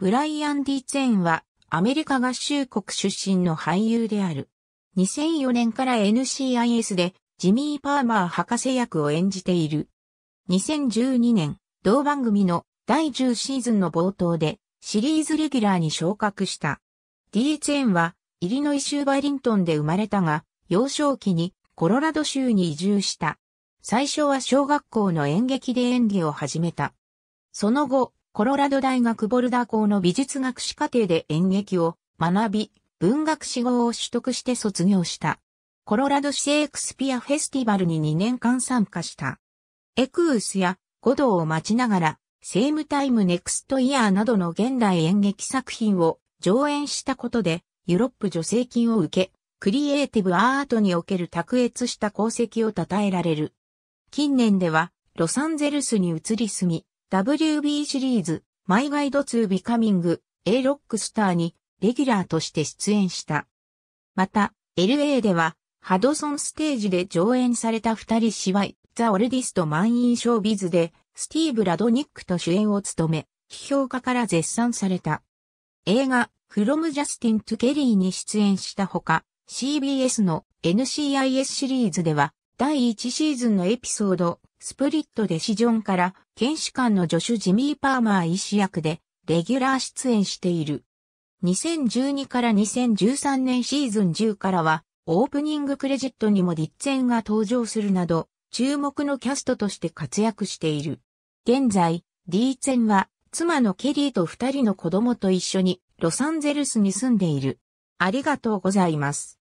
ブライアン・ディ・チェーンはアメリカ合衆国出身の俳優である。2004年から NCIS でジミー・パーマー博士役を演じている。2012年、同番組の第10シーズンの冒頭でシリーズレギュラーに昇格した。ディ・チェーンはイリノイ州バリントンで生まれたが、幼少期にコロラド州に移住した。最初は小学校の演劇で演技を始めた。その後、コロラド大学ボルダー校の美術学士課程で演劇を学び、文学志望を取得して卒業した。コロラドシェイクスピアフェスティバルに2年間参加した。エクウスや五道を待ちながら、セームタイムネクストイヤーなどの現代演劇作品を上演したことで、ユロップ助成金を受け、クリエイティブアートにおける卓越した功績を称えられる。近年では、ロサンゼルスに移り住み、WB シリーズ、マイガイド2ビカミング、A ロックスターに、レギュラーとして出演した。また、LA では、ハドソンステージで上演された二人芝居、ザ・オルディスト・満員ショービズで、スティーブ・ラドニックと主演を務め、批評家から絶賛された。映画、フロム・ジャスティン・トゥ・ケリーに出演したほか、CBS の NCIS シリーズでは、第1シーズンのエピソードスプリットデシジョンから検視官の助手ジミー・パーマー医師役でレギュラー出演している。2012から2013年シーズン10からはオープニングクレジットにもディッツェンが登場するなど注目のキャストとして活躍している。現在、ディーツェンは妻のケリーと二人の子供と一緒にロサンゼルスに住んでいる。ありがとうございます。